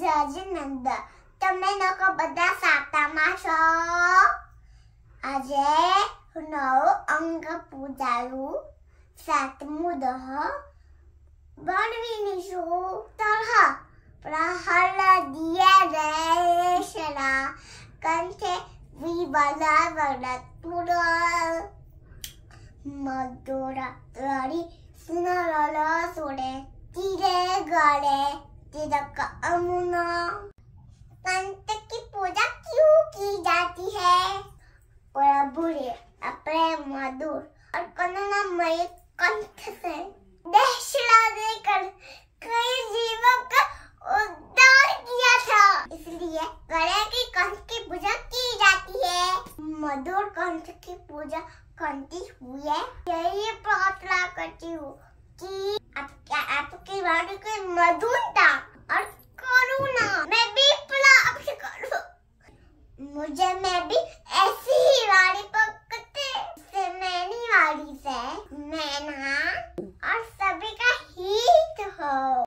જાજી નંદ તમે લોકો બધા સાતામાં છો આજે હું નવું અંગ પૂજાયું સાતમું દહ ભણવીની છું તરહ પ્રહલાદીય રેશના કંઠે વિબલા વડતુર મધુર તરી સુનરલ સુડે તીરે ગળે अमुना काम की पूजा क्यों की जाती है और बुरे अपने मधुर और कंठ से देश कर कई जीवों का उद्धार किया था इसलिए गले की कंठ की पूजा की जाती है मधुर कंठ की पूजा करती हुई है यही प्रार्थना करती हूँ कि आपके आपके वाणी के मधुर मैं भी ऐसी ही वाली पकते मैनी मैंने वाली से मैना और सभी का हित हो